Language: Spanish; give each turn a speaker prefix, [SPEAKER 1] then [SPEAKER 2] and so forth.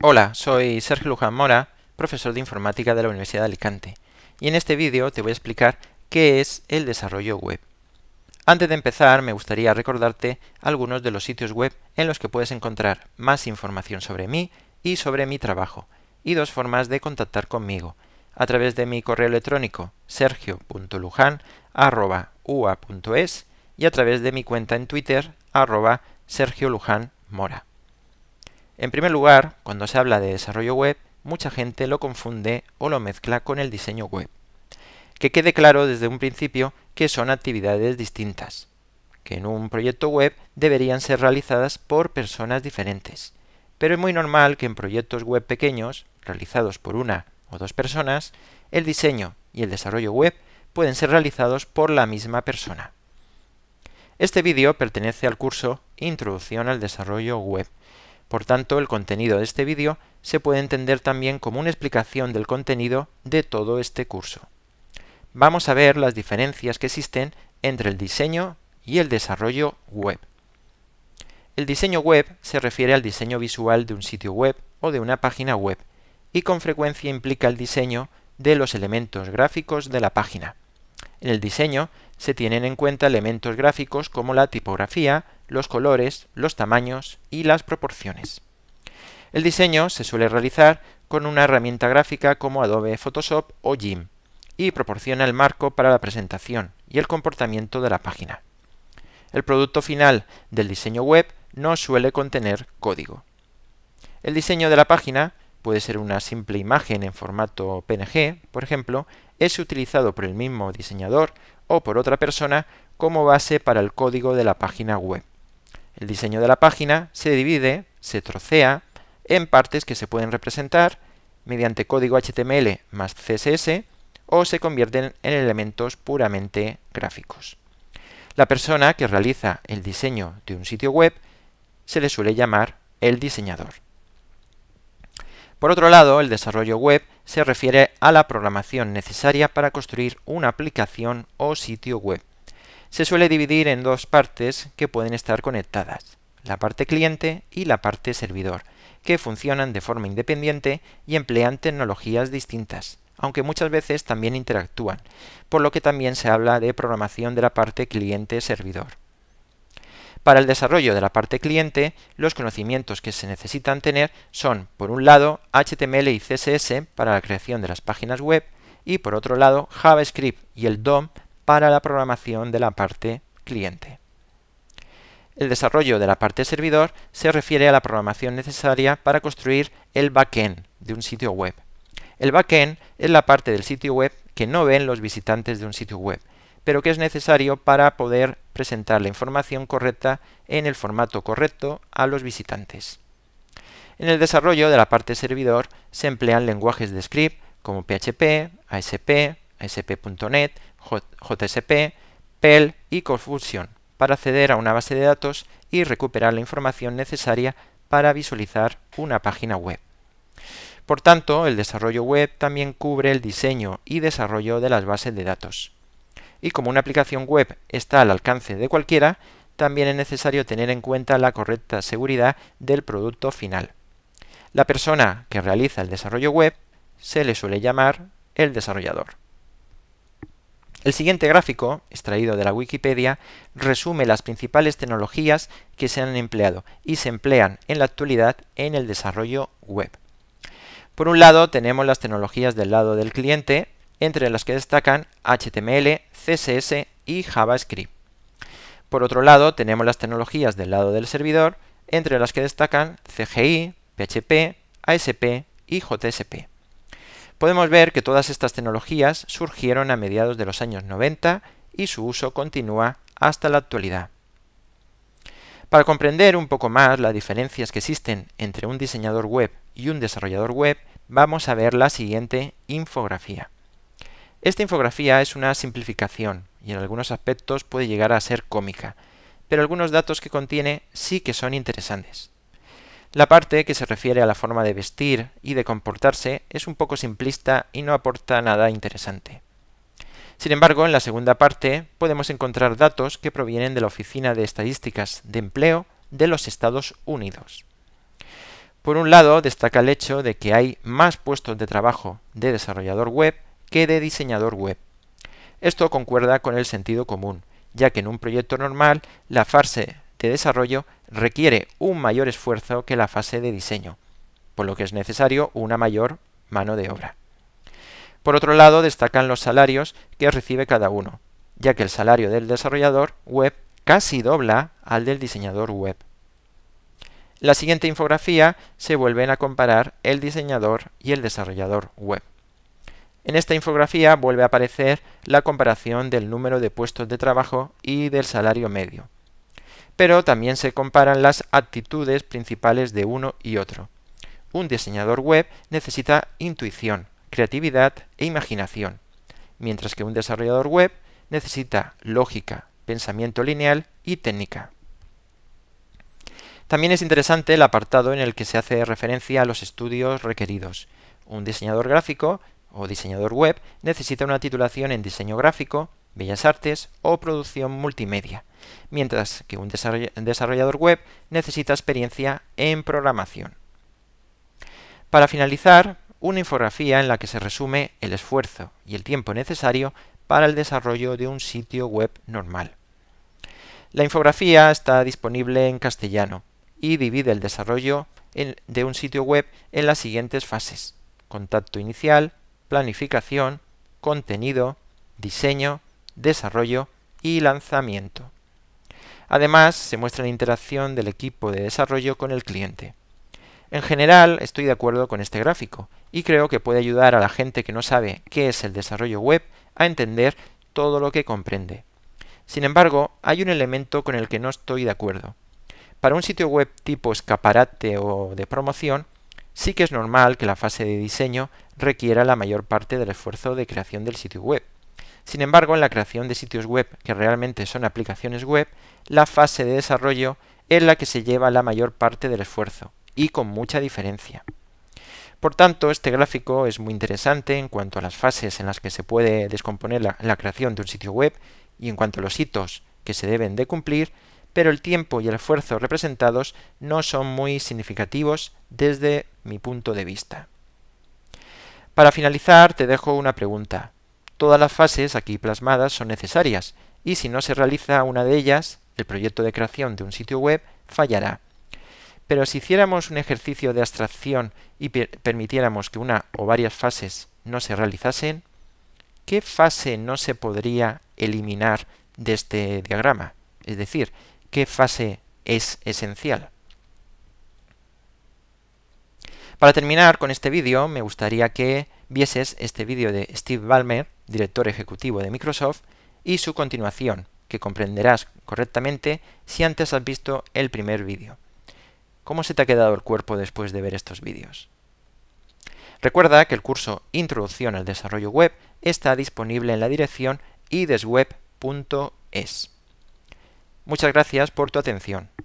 [SPEAKER 1] Hola, soy Sergio Luján Mora, profesor de informática de la Universidad de Alicante, y en este vídeo te voy a explicar qué es el desarrollo web. Antes de empezar, me gustaría recordarte algunos de los sitios web en los que puedes encontrar más información sobre mí y sobre mi trabajo, y dos formas de contactar conmigo, a través de mi correo electrónico sergio.lujan.ua.es y a través de mi cuenta en Twitter arroba Sergio en primer lugar, cuando se habla de desarrollo web, mucha gente lo confunde o lo mezcla con el diseño web. Que quede claro desde un principio que son actividades distintas, que en un proyecto web deberían ser realizadas por personas diferentes. Pero es muy normal que en proyectos web pequeños, realizados por una o dos personas, el diseño y el desarrollo web pueden ser realizados por la misma persona. Este vídeo pertenece al curso Introducción al Desarrollo Web, por tanto, el contenido de este vídeo se puede entender también como una explicación del contenido de todo este curso. Vamos a ver las diferencias que existen entre el diseño y el desarrollo web. El diseño web se refiere al diseño visual de un sitio web o de una página web y con frecuencia implica el diseño de los elementos gráficos de la página. En el diseño se tienen en cuenta elementos gráficos como la tipografía, los colores, los tamaños y las proporciones. El diseño se suele realizar con una herramienta gráfica como Adobe Photoshop o GIMP y proporciona el marco para la presentación y el comportamiento de la página. El producto final del diseño web no suele contener código. El diseño de la página puede ser una simple imagen en formato PNG, por ejemplo, es utilizado por el mismo diseñador o por otra persona como base para el código de la página web. El diseño de la página se divide, se trocea, en partes que se pueden representar mediante código HTML más CSS o se convierten en elementos puramente gráficos. La persona que realiza el diseño de un sitio web se le suele llamar el diseñador. Por otro lado, el desarrollo web se refiere a la programación necesaria para construir una aplicación o sitio web se suele dividir en dos partes que pueden estar conectadas, la parte cliente y la parte servidor, que funcionan de forma independiente y emplean tecnologías distintas, aunque muchas veces también interactúan, por lo que también se habla de programación de la parte cliente-servidor. Para el desarrollo de la parte cliente, los conocimientos que se necesitan tener son, por un lado, HTML y CSS para la creación de las páginas web y, por otro lado, JavaScript y el DOM para la programación de la parte cliente. El desarrollo de la parte servidor se refiere a la programación necesaria para construir el backend de un sitio web. El backend es la parte del sitio web que no ven los visitantes de un sitio web, pero que es necesario para poder presentar la información correcta en el formato correcto a los visitantes. En el desarrollo de la parte servidor se emplean lenguajes de script como PHP, ASP, ASP.NET, JSP, PEL y Confusion para acceder a una base de datos y recuperar la información necesaria para visualizar una página web. Por tanto, el desarrollo web también cubre el diseño y desarrollo de las bases de datos. Y como una aplicación web está al alcance de cualquiera, también es necesario tener en cuenta la correcta seguridad del producto final. La persona que realiza el desarrollo web se le suele llamar el desarrollador. El siguiente gráfico, extraído de la Wikipedia, resume las principales tecnologías que se han empleado y se emplean en la actualidad en el desarrollo web. Por un lado tenemos las tecnologías del lado del cliente, entre las que destacan HTML, CSS y JavaScript. Por otro lado tenemos las tecnologías del lado del servidor, entre las que destacan CGI, PHP, ASP y JSP. Podemos ver que todas estas tecnologías surgieron a mediados de los años 90 y su uso continúa hasta la actualidad. Para comprender un poco más las diferencias que existen entre un diseñador web y un desarrollador web, vamos a ver la siguiente infografía. Esta infografía es una simplificación y en algunos aspectos puede llegar a ser cómica, pero algunos datos que contiene sí que son interesantes. La parte que se refiere a la forma de vestir y de comportarse es un poco simplista y no aporta nada interesante. Sin embargo, en la segunda parte podemos encontrar datos que provienen de la Oficina de Estadísticas de Empleo de los Estados Unidos. Por un lado, destaca el hecho de que hay más puestos de trabajo de desarrollador web que de diseñador web. Esto concuerda con el sentido común, ya que en un proyecto normal la fase de desarrollo requiere un mayor esfuerzo que la fase de diseño, por lo que es necesario una mayor mano de obra. Por otro lado, destacan los salarios que recibe cada uno, ya que el salario del desarrollador web casi dobla al del diseñador web. La siguiente infografía se vuelven a comparar el diseñador y el desarrollador web. En esta infografía vuelve a aparecer la comparación del número de puestos de trabajo y del salario medio pero también se comparan las actitudes principales de uno y otro. Un diseñador web necesita intuición, creatividad e imaginación, mientras que un desarrollador web necesita lógica, pensamiento lineal y técnica. También es interesante el apartado en el que se hace referencia a los estudios requeridos. Un diseñador gráfico o diseñador web necesita una titulación en diseño gráfico, bellas artes o producción multimedia, mientras que un desarrollador web necesita experiencia en programación. Para finalizar, una infografía en la que se resume el esfuerzo y el tiempo necesario para el desarrollo de un sitio web normal. La infografía está disponible en castellano y divide el desarrollo de un sitio web en las siguientes fases. Contacto inicial, planificación, contenido, diseño, desarrollo y lanzamiento. Además, se muestra la interacción del equipo de desarrollo con el cliente. En general, estoy de acuerdo con este gráfico y creo que puede ayudar a la gente que no sabe qué es el desarrollo web a entender todo lo que comprende. Sin embargo, hay un elemento con el que no estoy de acuerdo. Para un sitio web tipo escaparate o de promoción, sí que es normal que la fase de diseño requiera la mayor parte del esfuerzo de creación del sitio web. Sin embargo, en la creación de sitios web, que realmente son aplicaciones web, la fase de desarrollo es la que se lleva la mayor parte del esfuerzo, y con mucha diferencia. Por tanto, este gráfico es muy interesante en cuanto a las fases en las que se puede descomponer la, creación de un sitio web y en cuanto a los hitos que se deben de cumplir, pero el tiempo y el esfuerzo representados no son muy significativos desde mi punto de vista. Para finalizar, te dejo una pregunta. Todas las fases aquí plasmadas son necesarias y si no se realiza una de ellas, el proyecto de creación de un sitio web fallará. Pero si hiciéramos un ejercicio de abstracción y permitiéramos que una o varias fases no se realizasen, ¿qué fase no se podría eliminar de este diagrama? Es decir, ¿qué fase es esencial? Para terminar con este vídeo, me gustaría que vieses este vídeo de Steve Balmer director ejecutivo de Microsoft, y su continuación, que comprenderás correctamente si antes has visto el primer vídeo. ¿Cómo se te ha quedado el cuerpo después de ver estos vídeos? Recuerda que el curso Introducción al Desarrollo Web está disponible en la dirección idesweb.es. Muchas gracias por tu atención.